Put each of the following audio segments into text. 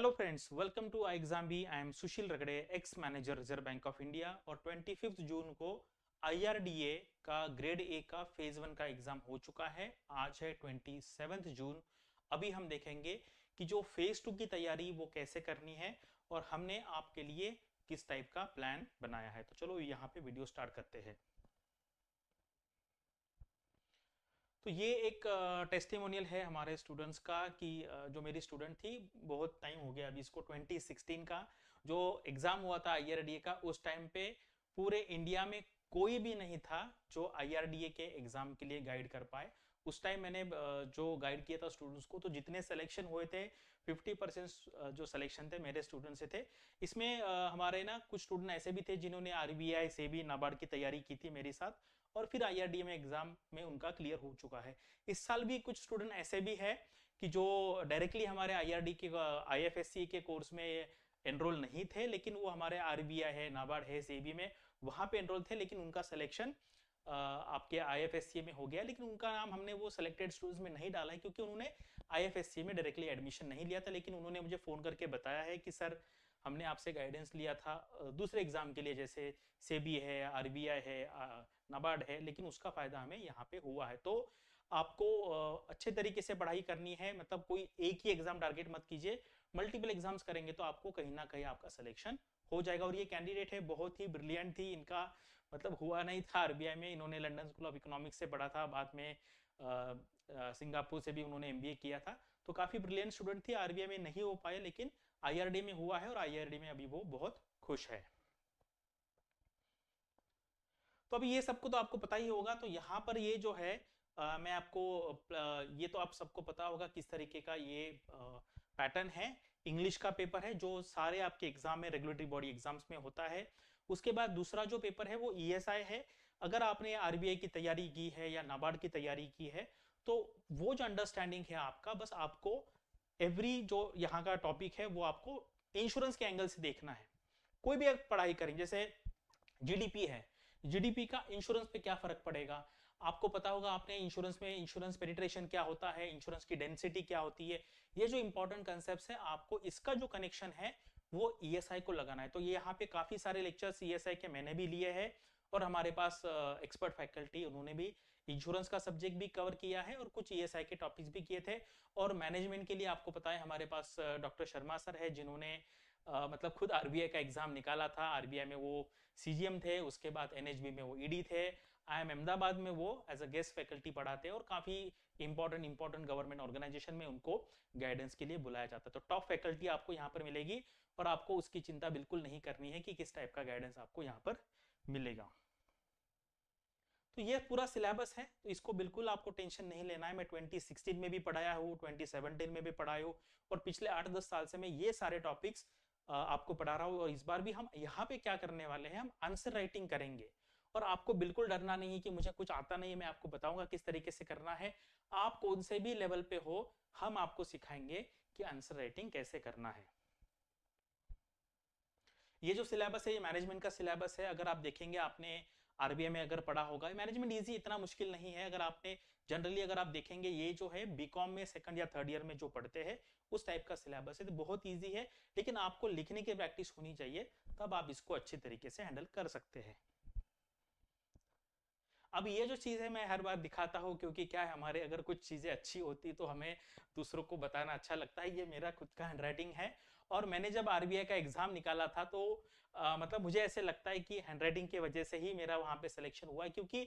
welcome to I exam B I am Sushil Ragade ex manager Reserve Bank of India और 25th जून को IRDA का grade A का phase one का exam हो चुका है आज है सेवन जून अभी हम देखेंगे कि जो फेज टू की तैयारी वो कैसे करनी है और हमने आपके लिए किस टाइप का प्लान बनाया है तो चलो यहाँ पे वीडियो स्टार्ट करते हैं तो ये एक टेस्टिमोनियल है हमारे स्टूडेंट्स का कि जो मेरी स्टूडेंट थी बहुत टाइम हो गया अभी इसको 2016 का जो एग्ज़ाम हुआ था आई का उस टाइम पे पूरे इंडिया में कोई भी नहीं था जो आई के एग्ज़ाम के लिए गाइड कर पाए उस टाइम मैंने जो गाइड किया था स्टूडेंट्स को तो जितने सिलेक्शन हुए थे 50 परसेंट जो सिलेक्शन थे मेरे स्टूडेंट से थे इसमें हमारे ना कुछ स्टूडेंट ऐसे भी थे जिन्होंने आरबीआई से भी नाबार्ड की तैयारी की थी मेरे साथ और फिर आईआरडीए में एग्जाम में उनका क्लियर हो चुका है इस साल भी कुछ स्टूडेंट ऐसे भी है कि जो डायरेक्टली हमारे डी के सी के कोर्स में एनरोल नहीं थे लेकिन वो हमारे आई है नाबार्ड है सीबी में वहां पे एनरोल थे लेकिन उनका सिलेक्शन आपके सी में हो गया लेकिन उनका नाम हमने वो सिलेक्टेड स्टूडेंट्स में नहीं डाला है क्योंकि उन्होंने सी में डायरेक्टली एडमिशन नहीं लिया था लेकिन उन्होंने मुझे फोन करके बताया है कि सर हमने आपसे गाइडेंस लिया था दूसरे एग्जाम के लिए जैसे सेबी है आरबीआई है नबार्ड है लेकिन उसका फायदा हमें यहाँ पे हुआ है तो आपको अच्छे तरीके से पढ़ाई करनी है मतलब कोई एक ही एग्जाम टारगेट मत कीजिए मल्टीपल एग्जाम्स करेंगे तो आपको कहीं ना कहीं आपका सिलेक्शन हो जाएगा और ये कैंडिडेट है बहुत ही ब्रिलियंट थी इनका मतलब हुआ नहीं था आरबीआई में इन्होंने लंडन स्कूल ऑफ इकोनॉमिक्स से पढ़ा था बाद में सिंगापुर से भी उन्होंने एमबीए किया था तो काफी ब्रिलियंट स्टूडेंट थी आरबीआई में नहीं हो पाए लेकिन आईआरडी में हुआ है और आईआरडी में अभी वो बहुत खुश है तो अभी ये सबको तो आपको पता ही होगा तो यहाँ पर ये जो है आ, मैं आपको आ, ये तो आप सबको पता होगा किस तरीके का ये पैटर्न है इंग्लिश का पेपर है जो सारे आपके एग्जाम में रेगुलेटरी बॉडी एग्जाम्स में होता है उसके बाद दूसरा जो पेपर है वो ईएसआई e है अगर आपने आरबीआई की तैयारी की है या नाबार्ड की तैयारी की है तो वो जो अंडरस्टैंडिंग है आपका बस आपको एवरी जो यहाँ का टॉपिक है वो आपको इंश्योरेंस के एंगल से देखना है कोई भी आप पढ़ाई करें जैसे जीडीपी है जीडीपी का इंश्योरेंस पे क्या फर्क पड़ेगा आपको पता होगा आपने इंश्योरेंस में इंश्योरेंस पेनिट्रेशन क्या होता है इंश्योरेंस की डेंसिटी क्या होती है ये जो इंपॉर्टेंट कंसेप्ट है आपको इसका जो कनेक्शन है वो ई e को लगाना है तो ये यहाँ पे काफी सारे लेक्चर्स ई e के मैंने भी लिए हैं और हमारे पास एक्सपर्ट फैकल्टी उन्होंने भी इंश्योरेंस का सब्जेक्ट भी कवर किया है और कुछ ईएसआई e के टॉपिक्स भी किए थे और मैनेजमेंट के लिए आपको पता है हमारे पास डॉक्टर शर्मा सर है जिन्होंने मतलब खुद आरबीआई का एग्जाम निकाला था आरबीआई में वो सीजीएम थे उसके बाद एनएचबी में वो ईडी e थे आई एम अहमदाबाद में वो एज अ गेस्ट फैकल्टी पढ़ाते हैं और काफी इंपॉर्टेंट इंपॉर्टेंट गवर्नमेंट ऑर्गेनाइजेशन में उनको गाइडेंस के लिए बुलाया जाता है तो टॉप फैकल्टी आपको यहाँ पर मिलेगी और आपको उसकी चिंता बिल्कुल नहीं करनी है कि किस टाइप का गाइडेंस आपको यहाँ पर मिलेगा तो ये पूरा सिलेबस है तो इसको बिल्कुल आपको टेंशन नहीं लेना है मैं 2016 में भी पढ़ाया हूँ 2017 में भी पढ़ाई हूँ और पिछले आठ दस साल से मैं ये सारे टॉपिक्स आपको पढ़ा रहा हूँ और इस बार भी हम यहाँ पे क्या करने वाले हैं हम आंसर राइटिंग करेंगे और आपको बिल्कुल डरना नहीं है कि मुझे कुछ आता नहीं है मैं आपको बताऊंगा किस तरीके से करना है आप कौन से भी लेवल पे हो हम आपको सिखाएंगे कि आंसर राइटिंग कैसे करना है ये जो सिलेबस है ये मैनेजमेंट का सिलेबस है अगर आप देखेंगे आपने आरबीआई में अगर पढ़ा होगा मैनेजमेंट इजी इतना मुश्किल नहीं है अगर आपने जनरली अगर आप देखेंगे ये जो है बीकॉम में सेकंड या थर्ड ईयर में जो पढ़ते हैं उस टाइप का सिलेबस है तो बहुत इजी है लेकिन आपको लिखने की प्रैक्टिस होनी चाहिए तब आप इसको अच्छे तरीके से हैंडल कर सकते हैं अब ये जो चीज़ है मैं हर बार दिखाता हूँ क्योंकि क्या है हमारे अगर कुछ चीज़ें अच्छी होती तो हमें दूसरों को बताना अच्छा लगता है ये मेरा खुद का हैंडराइटिंग है और मैंने जब आरबीआई का एग्जाम निकाला था तो आ, मतलब मुझे ऐसे लगता है कि हैंड राइटिंग की वजह से ही मेरा वहां पे सिलेक्शन हुआ है क्योंकि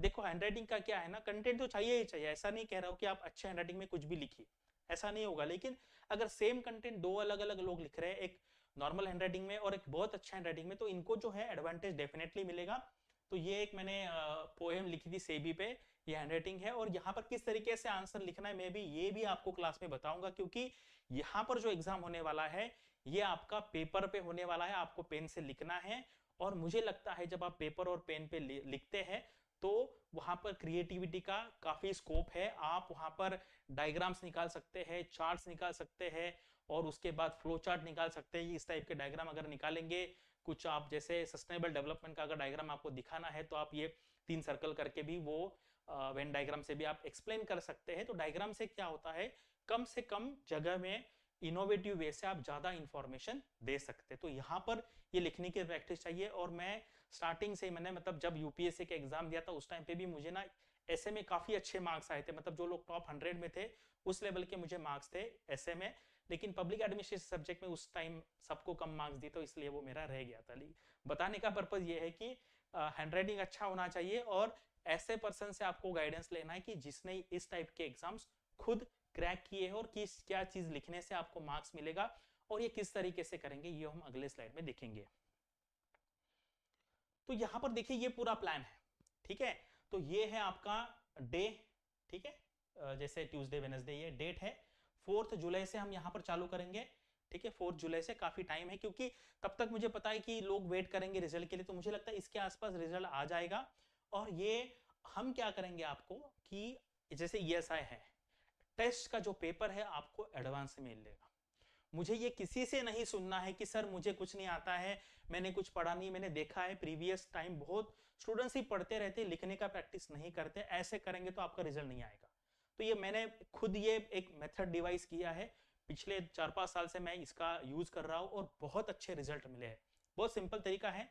देखो हैंड राइटिंग का क्या है ना कंटेंट तो चाहिए ही चाहिए ऐसा नहीं कह रहा हूँ कि आप अच्छे हैंड राइटिंग में कुछ भी लिखिए ऐसा नहीं होगा लेकिन अगर सेम कंटेंट दो अलग अलग लोग लिख रहे हैं एक नॉर्मल हैंड राइटिंग में और एक बहुत अच्छा हैंड राइटिंग में तो इनको जो है एडवांटेज डेफिनेटली मिलेगा तो ये एक मैंने पोएम लिखी थी सेबी पे ये हैंडराइटिंग है और यहाँ पर किस तरीके से आंसर लिखना है मैं भी ये भी आपको क्लास में बताऊंगा क्योंकि यहाँ पर जो एग्जाम होने वाला है ये आपका पेपर पे होने वाला है आपको पेन से लिखना है और मुझे लगता है जब आप पेपर और पेन पे लिखते हैं तो वहां पर क्रिएटिविटी का काफी स्कोप है आप वहां पर डायग्राम्स निकाल सकते हैं चार्ट्स निकाल सकते हैं और उसके बाद फ्लो चार्ट निकाल सकते हैं इस टाइप के डायग्राम अगर निकालेंगे कुछ आप जैसे सस्टेनेबल डेवलपमेंट का अगर डायग्राम आपको दिखाना है तो आप ये तीन सर्कल करके भी वो वेन डायग्राम से भी आप एक्सप्लेन कर सकते हैं तो डायग्राम से क्या होता है कम से कम जगह में इनोवेटिव वे से आप ज्यादा इंफॉर्मेशन दे सकते तो यहाँ पर ये लिखने की प्रैक्टिस चाहिए और मैं स्टार्टिंग से मैंने मतलब जब यूपीएससी का एग्जाम दिया था उस टाइम पे भी मुझे ना ऐसे में काफी अच्छे मार्क्स आए थे मतलब जो लोग टॉप हंड्रेड में थे उस लेवल के मुझे मार्क्स थे ऐसे में लेकिन पब्लिक एडमिनिस्ट्रेशन सब्जेक्ट में उस टाइम सबको कम मार्क्स दिए तो इसलिए वो मेरा रह गया था बताने का पर्पज ये है कि हैंड अच्छा होना चाहिए और ऐसे पर्सन से आपको गाइडेंस लेना है कि जिसने इस टाइप के एग्जाम्स खुद क्रैक किए हैं और किस क्या चीज लिखने से आपको मार्क्स मिलेगा और ये किस तरीके से करेंगे ये हम अगले स्लाइड में देखेंगे तो यहां पर देखिए ये पूरा प्लान है ठीक है तो ये है आपका डे ठीक है जैसे ट्यूसडे वेनसडे ये डेट है फोर्थ जुलाई से हम यहाँ पर चालू करेंगे ठीक है फोर्थ जुलाई से काफी टाइम है क्योंकि तब तक मुझे पता है कि लोग वेट करेंगे रिजल्ट के लिए तो मुझे लगता है इसके आसपास रिजल्ट आ जाएगा और ये हम क्या करेंगे आपको कि जैसे ई e है टेस्ट का जो पेपर है आपको एडवांस में मिलेगा मुझे ये किसी से नहीं सुनना है कि सर मुझे कुछ नहीं आता है मैंने कुछ पढ़ा नहीं मैंने देखा है प्रीवियस टाइम बहुत स्टूडेंट्स ही पढ़ते रहते लिखने का प्रैक्टिस नहीं करते ऐसे करेंगे तो आपका रिजल्ट नहीं आएगा तो ये मैंने खुद ये एक मेथड डिवाइस किया है पिछले चार पाँच साल से मैं इसका यूज कर रहा हूँ और बहुत अच्छे रिजल्ट मिले हैं बहुत सिंपल तरीका है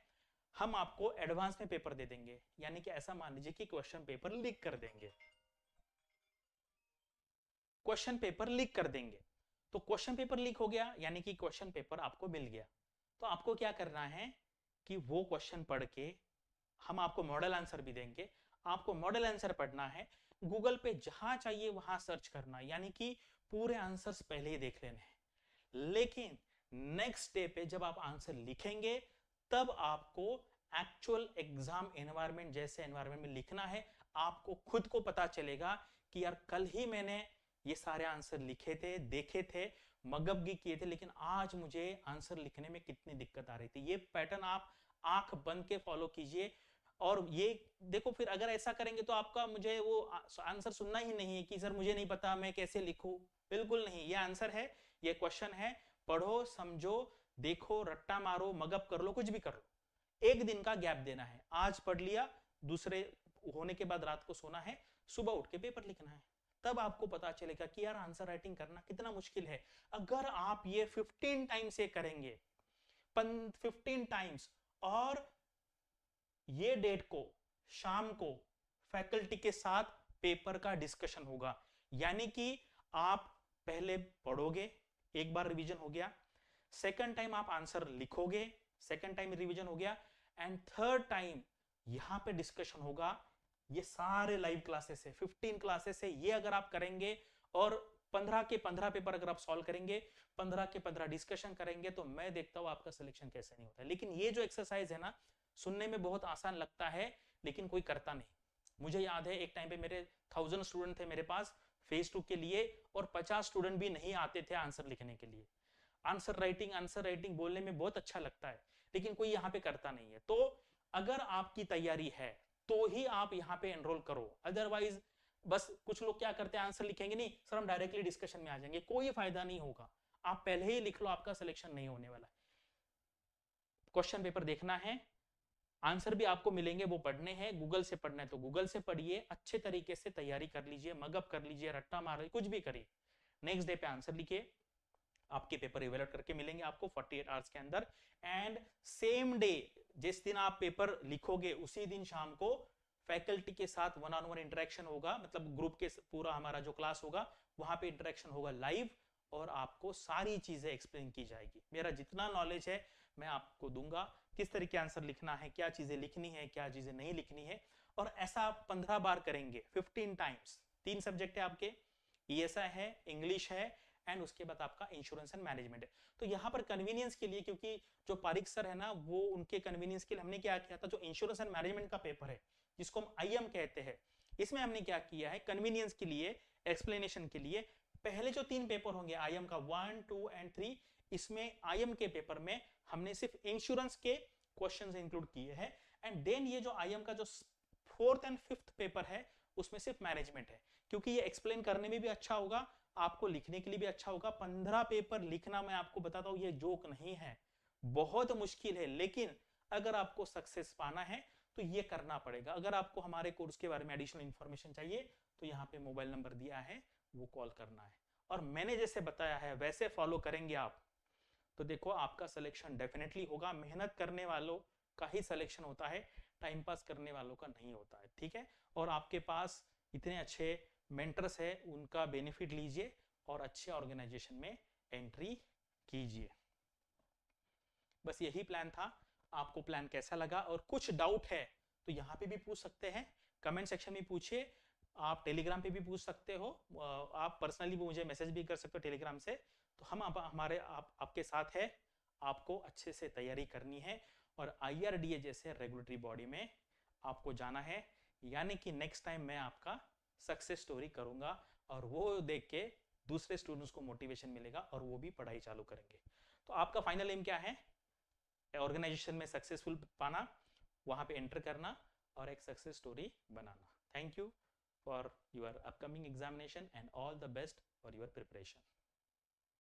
हम आपको एडवांस में पेपर दे देंगे यानी कि ऐसा मान लीजिए कि क्वेश्चन पेपर लीक कर देंगे क्वेश्चन पेपर लीक कर देंगे तो क्वेश्चन पेपर लीक हो गया यानी कि क्वेश्चन पेपर आपको मिल गया तो आपको क्या करना है कि वो क्वेश्चन पढ़ के हम आपको मॉडल आंसर भी देंगे आपको मॉडल आंसर पढ़ना है गूगल पे जहां चाहिए वहां सर्च करना यानी कि पूरे आंसर्स पहले ही देख लेने हैं लेकिन नेक्स्ट डे पे जब आप आंसर लिखेंगे तब आपको एक्चुअल एग्जाम एनवायरमेंट जैसे एनवायरमेंट में लिखना है आपको खुद को पता चलेगा कि यार कल ही मैंने ये सारे आंसर लिखे थे देखे थे मगबगी किए थे लेकिन आज मुझे आंसर लिखने में कितनी दिक्कत आ रही थी ये पैटर्न आप आंख बंद के फॉलो कीजिए और ये देखो फिर अगर ऐसा करेंगे तो आपका मुझे वो आंसर सुनना ही नहीं है कि सर मुझे नहीं पता मैं कैसे लिखूं बिल्कुल नहीं ये आंसर है ये क्वेश्चन है पढ़ो समझो देखो रट्टा मारो मगअप कर लो कुछ भी कर लो एक दिन का गैप देना है आज पढ़ लिया दूसरे होने के बाद रात को सोना है सुबह उठ के पेपर लिखना है तब आपको पता चलेगा कि यार आंसर राइटिंग करना कितना मुश्किल है अगर आप ये 15 टाइम्स ये करेंगे 15 टाइम्स और ये डेट को शाम को फैकल्टी के साथ पेपर का डिस्कशन होगा यानी कि आप पहले पढ़ोगे एक बार रिवीजन हो गया सेकंड टाइम आप आंसर लिखोगे सेकंड टाइम रिवीजन हो गया एंड थर्ड टाइम यहां पे डिस्कशन होगा ये सारे लाइव क्लासेस है फिफ्टीन क्लासेस है ये अगर आप करेंगे और 15 के 15 पेपर अगर आप सॉल्व करेंगे 15 के 15 डिस्कशन करेंगे तो मैं देखता हूं आपका सिलेक्शन कैसे नहीं होता लेकिन ये जो एक्सरसाइज है ना सुनने में बहुत आसान लगता है लेकिन कोई करता नहीं मुझे याद है एक टाइम पे मेरे थाउजेंड स्टूडेंट थे मेरे पास फेज टू के लिए और पचास स्टूडेंट भी नहीं आते थे आंसर लिखने के लिए आंसर राइटिंग आंसर राइटिंग बोलने में बहुत अच्छा लगता है लेकिन कोई यहाँ पे करता नहीं है तो अगर आपकी तैयारी है तो ही आप यहाँ पे एनरोल करो अदरवाइज बस कुछ लोग क्या करते हैं आंसर लिखेंगे नहीं सर हम डायरेक्टली डिस्कशन में आ जाएंगे कोई फायदा नहीं होगा आप पहले ही लिख लो आपका सिलेक्शन नहीं होने वाला क्वेश्चन पेपर देखना है आंसर भी आपको मिलेंगे वो पढ़ने हैं गूगल से पढ़ना है तो गूगल से पढ़िए अच्छे तरीके से तैयारी कर लीजिए मगअप कर लीजिए रट्टा मार कुछ भी करिए नेक्स्ट डे पे आंसर लिखिए आपके पेपर इवेलट करके मिलेंगे आपको 48 आवर्स के अंदर एंड सेम डे जिस दिन आप पेपर लिखोगे उसी दिन शाम को फैकल्टी के साथ वन ऑन वन इंटरेक्शन होगा मतलब ग्रुप के पूरा हमारा जो क्लास होगा वहां पे इंटरेक्शन होगा लाइव और आपको सारी चीजें एक्सप्लेन की जाएगी मेरा जितना नॉलेज है मैं आपको दूंगा किस तरह के आंसर लिखना है क्या चीजें लिखनी है क्या चीजें नहीं लिखनी है और ऐसा आप पंद्रह बार करेंगे फिफ्टीन टाइम्स तीन सब्जेक्ट e है आपके ईएसआई है इंग्लिश है एंड उसके बाद आपका इंश्योरेंस एंड मैनेजमेंट है तो यहाँ पर कन्वीनियंस के लिए क्योंकि जो पारिक सर है ना वो उनके कन्वीनियंस के लिए हमने क्या किया था जो इंश्योरेंस एंड मैनेजमेंट का पेपर है जिसको हम आई कहते हैं इसमें हमने क्या किया है कन्वीनियंस के लिए एक्सप्लेनेशन के लिए पहले जो तीन पेपर होंगे आई का वन टू एंड थ्री इसमें आई के पेपर में हमने सिर्फ इंश्योरेंस के क्वेश्चन इंक्लूड किए हैं एंड देन ये जो आई का जो फोर्थ एंड फिफ्थ पेपर है उसमें सिर्फ मैनेजमेंट है क्योंकि ये एक्सप्लेन करने में भी अच्छा होगा आपको लिखने के लिए भी अच्छा होगा पंद्रह पेपर लिखना मैं आपको बताता हूँ ये जोक नहीं है बहुत मुश्किल है लेकिन अगर आपको सक्सेस पाना है तो ये करना पड़ेगा अगर आपको हमारे कोर्स के बारे में एडिशनल इन्फॉर्मेशन चाहिए तो यहाँ पे मोबाइल नंबर दिया है वो कॉल करना है और मैंने जैसे बताया है वैसे फॉलो करेंगे आप तो देखो आपका सिलेक्शन डेफिनेटली होगा मेहनत करने वालों का ही सिलेक्शन होता है टाइम पास करने वालों का नहीं होता है ठीक है और आपके पास इतने अच्छे मेंटर्स है उनका बेनिफिट लीजिए और अच्छे ऑर्गेनाइजेशन में एंट्री कीजिए बस यही प्लान था आपको प्लान कैसा लगा और कुछ डाउट है तो यहाँ पे भी पूछ सकते हैं कमेंट सेक्शन में पूछिए आप टेलीग्राम पे भी पूछ सकते हो आप पर्सनली मुझे मैसेज भी कर सकते हो टेलीग्राम से तो हम आप, हमारे आप आपके साथ है आपको अच्छे से तैयारी करनी है और आई जैसे रेगुलेटरी बॉडी में आपको जाना है यानी कि नेक्स्ट टाइम मैं आपका सक्सेस स्टोरी करूंगा और वो देख के दूसरे स्टूडेंट्स को मोटिवेशन मिलेगा और वो भी पढ़ाई चालू करेंगे तो आपका फाइनल एम क्या है ऑर्गेनाइजेशन में सक्सेसफुल पाना वहां पे एंटर करना और एक सक्सेस स्टोरी बनाना thank you for your upcoming examination and all the best for your preparation